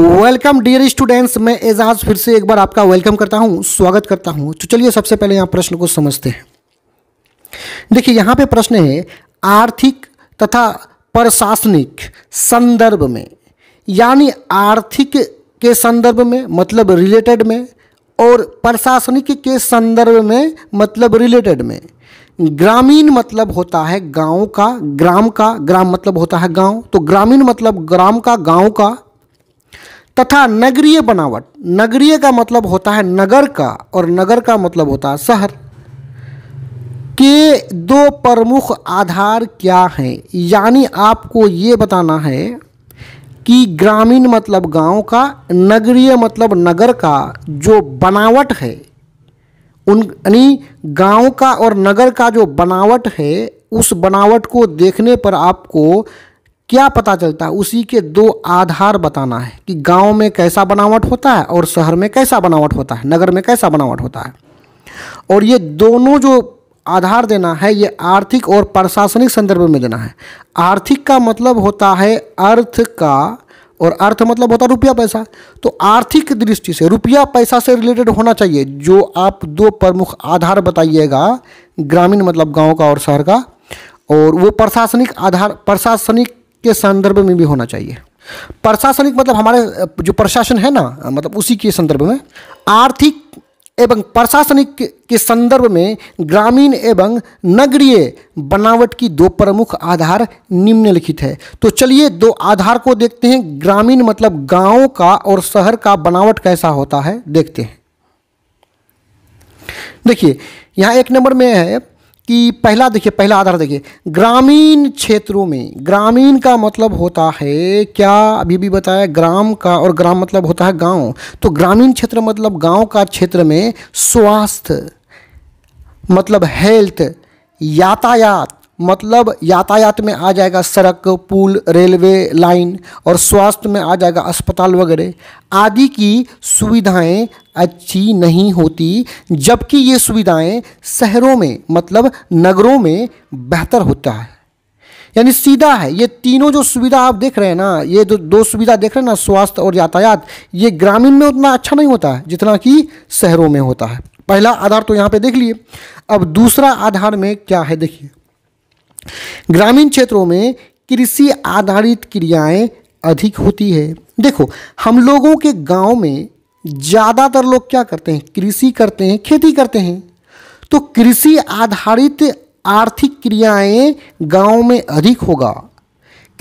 welcome dear students मैं एजाज फिर से एक बार आपका वेलकम करता हूँ स्वागत करता हूँ तो चलिए सबसे पहले यहाँ प्रश्न को समझते हैं देखिए यहाँ पे प्रश्न है आर्थिक तथा प्रशासनिक संदर्भ में यानी आर्थिक के संदर्भ में मतलब रिलेटेड में और प्रशासनिक के संदर्भ में मतलब रिलेटेड में ग्रामीण मतलब होता है गांव का ग्राम का ग्राम मतलब होता है गांव तो ग्रामीण मतलब ग्राम का गांव का तथा नगरीय बनावट नगरीय का मतलब होता है नगर का और नगर का मतलब होता है शहर के दो प्रमुख आधार क्या हैं यानी आपको ये बताना है कि ग्रामीण मतलब गांव का नगरीय मतलब नगर का जो बनावट है उन यानी गांव का और नगर का जो बनावट है उस बनावट को देखने पर आपको क्या पता चलता है उसी के दो आधार बताना है कि गांव में कैसा बनावट होता है और शहर में कैसा बनावट होता है नगर में कैसा बनावट होता है और ये दोनों जो आधार देना है ये आर्थिक और प्रशासनिक संदर्भ में देना है आर्थिक का मतलब होता है अर्थ का और अर्थ मतलब होता है रुपया पैसा तो आर्थिक दृष्टि से रुपया पैसा से रिलेटेड होना चाहिए जो आप दो प्रमुख आधार बताइएगा ग्रामीण मतलब गांव का और शहर का और वो प्रशासनिक आधार प्रशासनिक के संदर्भ में भी होना चाहिए प्रशासनिक मतलब हमारे जो प्रशासन है ना मतलब उसी के संदर्भ में आर्थिक एवं प्रशासनिक के संदर्भ में ग्रामीण एवं नगरीय बनावट की दो प्रमुख आधार निम्नलिखित है तो चलिए दो आधार को देखते हैं ग्रामीण मतलब गांव का और शहर का बनावट कैसा होता है देखते हैं देखिए यहां एक नंबर में है कि पहला देखिए पहला आधार देखिए ग्रामीण क्षेत्रों में ग्रामीण का मतलब होता है क्या अभी भी बताया ग्राम का और ग्राम मतलब होता है गांव तो ग्रामीण क्षेत्र मतलब गांव का क्षेत्र में स्वास्थ्य मतलब हेल्थ यातायात मतलब यातायात में आ जाएगा सड़क पुल रेलवे लाइन और स्वास्थ्य में आ जाएगा अस्पताल वगैरह आदि की सुविधाएं अच्छी नहीं होती जबकि ये सुविधाएं शहरों में मतलब नगरों में बेहतर होता है यानी सीधा है ये तीनों जो सुविधा आप देख रहे हैं ना ये जो दो सुविधा देख रहे हैं ना स्वास्थ्य और यातायात ये ग्रामीण में उतना अच्छा नहीं होता है जितना कि शहरों में होता है पहला आधार तो यहाँ पे देख लिए अब दूसरा आधार में क्या है देखिए ग्रामीण क्षेत्रों में कृषि आधारित क्रियाएं अधिक होती है देखो हम लोगों के गांव में ज़्यादातर लोग क्या करते हैं कृषि करते हैं खेती करते हैं तो कृषि आधारित आर्थिक क्रियाएं गांव में अधिक होगा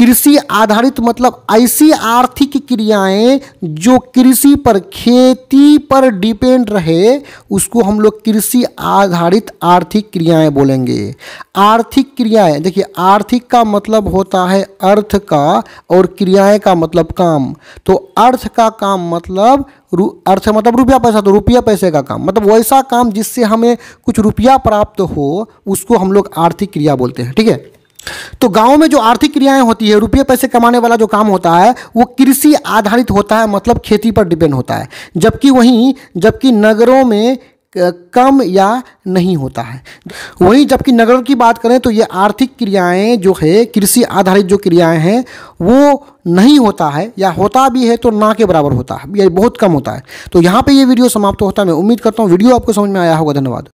कृषि आधारित मतलब ऐसी आर्थिक क्रियाएं जो कृषि पर खेती पर डिपेंड रहे उसको हम लोग कृषि आधारित आर्थिक क्रियाएं बोलेंगे आर्थिक क्रियाएं देखिए आर्थिक का मतलब होता है अर्थ का और क्रियाएं का मतलब काम तो अर्थ का काम मतलब अर्थ मतलब रुपया पैसा तो रुपया पैसे का काम मतलब वैसा काम जिससे हमें कुछ रुपया प्राप्त हो उसको हम लोग आर्थिक क्रिया बोलते हैं ठीक है तो गांव में जो आर्थिक क्रियाएं होती है रुपये पैसे कमाने वाला जो काम होता है वो कृषि आधारित होता है मतलब खेती पर डिपेंड होता है जबकि वहीं जबकि नगरों में कम या नहीं होता है वहीं जबकि नगरों की बात करें तो ये आर्थिक क्रियाएं जो है कृषि आधारित जो क्रियाएं हैं वो नहीं होता है या होता भी है तो ना के बराबर होता है या बहुत कम होता है तो यहाँ पे ये वीडियो समाप्त होता है मैं उम्मीद करता हूँ वीडियो आपको समझ में आया होगा धन्यवाद